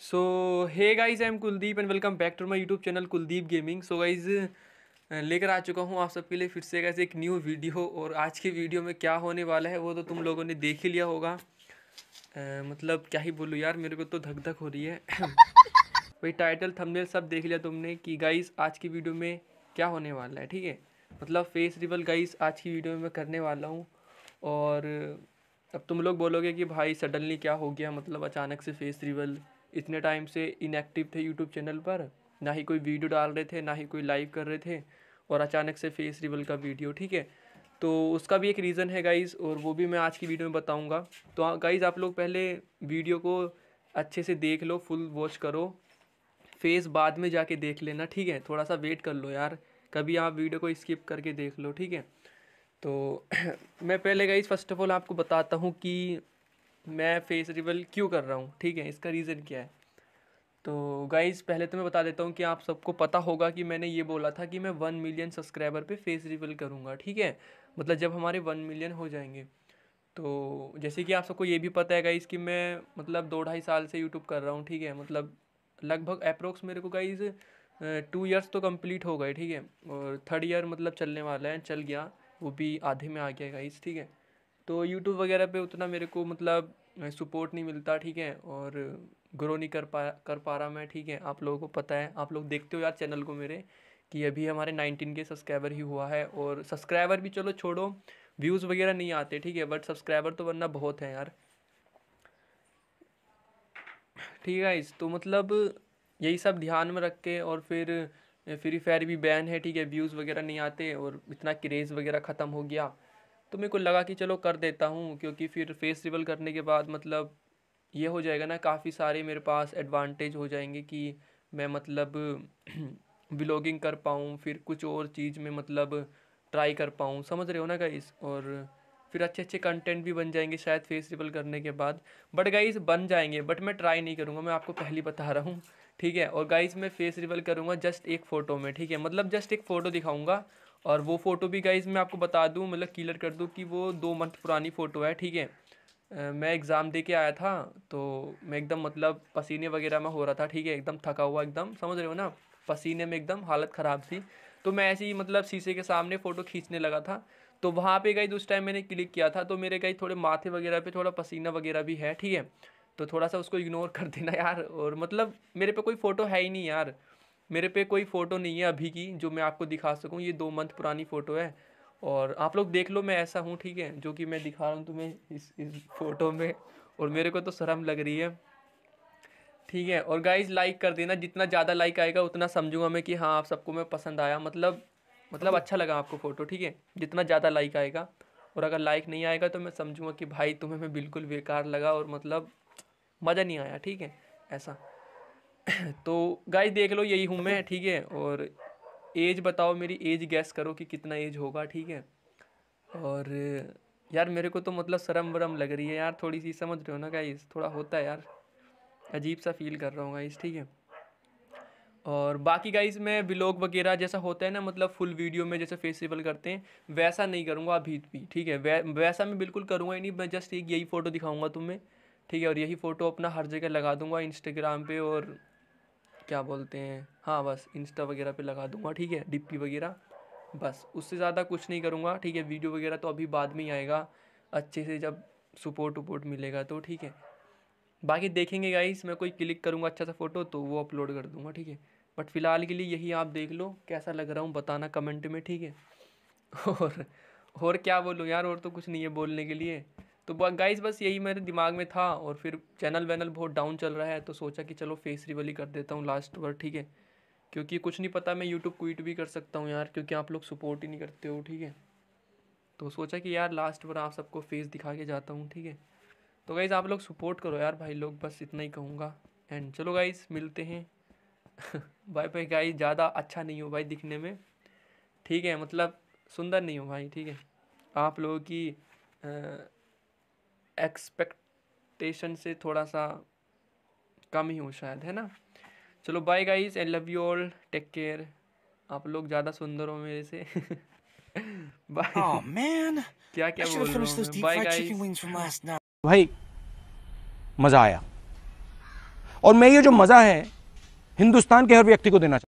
so hey guys I am Kuldeep and welcome back to my YouTube channel Kuldeep gaming so guys लेकर आ चुका हूँ आप सबके लिए फिर से कैसे एक न्यू वीडियो और आज की वीडियो में क्या होने वाला है वो तो तुम लोगों ने देख ही लिया होगा आ, मतलब क्या ही बोलूँ यार मेरे को तो धक धक हो रही है वही टाइटल थंबनेल सब देख लिया तुमने कि गाइज आज की वीडियो में क्या होने वाला है ठीक है मतलब फेस रिवल गाइज आज की वीडियो में मैं करने वाला हूँ और अब तुम लोग बोलोगे कि भाई सडनली क्या हो गया मतलब अचानक से फेस रिवल इतने टाइम से इनएक्टिव थे यूट्यूब चैनल पर ना ही कोई वीडियो डाल रहे थे ना ही कोई लाइव कर रहे थे और अचानक से फेस रिवल का वीडियो ठीक है तो उसका भी एक रीज़न है गाइज़ और वो भी मैं आज की वीडियो में बताऊँगा तो गाइज़ आप लोग पहले वीडियो को अच्छे से देख लो फुल वॉच करो फेस बाद में जाके देख लेना ठीक है थोड़ा सा वेट कर लो यार कभी आप वीडियो को स्किप करके देख लो ठीक है तो मैं पहले गाइज फर्स्ट ऑफ ऑल आपको बताता हूँ कि मैं फेस रिवल क्यों कर रहा हूँ ठीक है इसका रीज़न क्या है तो गाइज पहले तो मैं बता देता हूँ कि आप सबको पता होगा कि मैंने ये बोला था कि मैं वन मिलियन सब्सक्राइबर पे फेस रिवल करूँगा ठीक है मतलब जब हमारे वन मिलियन हो जाएंगे तो जैसे कि आप सबको ये भी पता है गाइज कि मैं मतलब दो ढाई साल से यूट्यूब कर रहा हूँ ठीक है मतलब लगभग अप्रोक्स मेरे को गाइज टू ईयर्स तो कंप्लीट हो गए ठीक है और थर्ड ईयर मतलब चलने वाला है चल गया वो भी आधे में आ गया गाइज ठीक है तो यूट्यूब वगैरह पे उतना मेरे को मतलब सपोर्ट नहीं मिलता ठीक है और ग्रो नहीं कर पा कर पा रहा मैं ठीक है आप लोगों को पता है आप लोग देखते हो यार चैनल को मेरे कि अभी हमारे नाइनटीन के सब्सक्राइबर ही हुआ है और सब्सक्राइबर भी चलो छोड़ो व्यूज़ वगैरह नहीं आते ठीक है बट सब्सक्राइबर तो वरना बहुत है यार ठीक है इस तो मतलब यही सब ध्यान में रख के और फिर फ्री फायर भी बैन है ठीक है व्यूज़ वगैरह नहीं आते और इतना क्रेज़ वगैरह ख़त्म हो गया तो मेरे को लगा कि चलो कर देता हूँ क्योंकि फिर फेस रिवल करने के बाद मतलब ये हो जाएगा ना काफ़ी सारे मेरे पास एडवांटेज हो जाएंगे कि मैं मतलब ब्लॉगिंग कर पाऊँ फिर कुछ और चीज़ में मतलब ट्राई कर पाऊँ समझ रहे हो ना गाइस और फिर अच्छे अच्छे कंटेंट भी बन जाएंगे शायद फेस रिवल करने के बाद बट गाइस बन जाएंगे बट मैं ट्राई नहीं करूँगा मैं आपको पहली बता रहा हूँ ठीक है और गाइस मैं फेस रिवल करूँगा जस्ट एक फ़ोटो में ठीक है मतलब जस्ट एक फ़ोटो दिखाऊँगा और वो फ़ोटो भी गाइज़ मैं आपको बता दूँ मतलब क्लियर कर दूँ कि वो दो मंथ पुरानी फ़ोटो है ठीक है मैं एग्ज़ाम दे के आया था तो मैं एकदम मतलब पसीने वगैरह में हो रहा था ठीक है एकदम थका हुआ एकदम समझ रहे हो ना पसीने में एकदम हालत ख़राब थी तो मैं ऐसे ही मतलब शीशे के सामने फ़ोटो खींचने लगा था तो वहाँ पे गई उस टाइम मैंने क्लिक किया था तो मेरे गई थोड़े माथे वगैरह पे थोड़ा पसीना वगैरह भी है ठीक है तो थोड़ा सा उसको इग्नोर कर देना यार और मतलब मेरे पे कोई फ़ोटो है ही नहीं यार मेरे पे कोई फ़ोटो नहीं है अभी की जो मैं आपको दिखा सकूँ ये दो मंथ पुरानी फ़ोटो है और आप लोग देख लो मैं ऐसा हूँ ठीक है जो कि मैं दिखा रहा हूँ तुम्हें इस इस फोटो में और मेरे को तो शर्म लग रही है ठीक है और गाइज लाइक कर देना जितना ज़्यादा लाइक आएगा उतना समझूंगा मैं कि हाँ आप सबको मैं पसंद आया मतलब मतलब अच्छा लगा आपको फ़ोटो ठीक है जितना ज़्यादा लाइक आएगा और अगर लाइक नहीं आएगा तो मैं समझूंगा कि भाई तुम्हें मैं बिल्कुल बेकार लगा और मतलब मज़ा नहीं आया ठीक है ऐसा तो गाइस देख लो यही हूँ मैं ठीक है और एज बताओ मेरी एज गैस करो कि कितना एज होगा ठीक है और यार मेरे को तो मतलब शर्म वरम लग रही है यार थोड़ी सी समझ रहे हो ना गाइस थोड़ा होता है यार अजीब सा फील कर रहा हूँ गाइस ठीक है और बाकी गाइस मैं ब्लॉग वगैरह जैसा होता है ना मतलब फुल वीडियो में जैसे फेस्टिवल करते हैं वैसा नहीं करूँगा अभी भी ठीक है वै, वैसा मैं बिल्कुल करूँगा ही नहीं मैं जस्ट एक यही फ़ोटो दिखाऊँगा तुम्हें ठीक है और यही फ़ोटो अपना हर जगह लगा दूँगा इंस्टाग्राम पे और क्या बोलते हैं हाँ बस इंस्टा वगैरह पे लगा दूंगा ठीक है डिप्पी वगैरह बस उससे ज़्यादा कुछ नहीं करूँगा ठीक है वीडियो वगैरह तो अभी बाद में ही आएगा अच्छे से जब सपोर्ट वपोर्ट मिलेगा तो ठीक है बाकी देखेंगे गाइस मैं कोई क्लिक करूँगा अच्छा सा फ़ोटो तो वो अपलोड कर दूँगा ठीक है बट फ़िलहाल के लिए यही आप देख लो कैसा लग रहा हूँ बताना कमेंट में ठीक है और और क्या बोलूँ यार और तो कुछ नहीं है बोलने के लिए तो गाइज़ बस यही मेरे दिमाग में था और फिर चैनल वैनल बहुत डाउन चल रहा है तो सोचा कि चलो फेस रिवली कर देता हूँ लास्ट बार ठीक है क्योंकि कुछ नहीं पता मैं यूट्यूब क्विट भी कर सकता हूँ यार क्योंकि आप लोग सपोर्ट ही नहीं करते हो ठीक है तो सोचा कि यार लास्ट बार आप सबको फेस दिखा के जाता हूँ ठीक है तो गाइज़ आप लोग सपोर्ट करो यार भाई लोग बस इतना ही कहूँगा एंड चलो गाइज़ मिलते हैं बाय बाय गाइज ज़्यादा अच्छा नहीं हो भाई दिखने में ठीक है मतलब सुंदर नहीं हो भाई ठीक है आप लोगों की एक्सपेक्टेशन से थोड़ा सा कम ही हूँ शायद है ना चलो bye guys I love you all take care आप लोग ज़्यादा सुंदर हो मेरे से बाय oh, क्या क्या बोल रहा हूँ बाय गाइस भाई मज़ा आया और मैं ये जो मज़ा है हिंदुस्तान के हर व्यक्ति को देना चाहता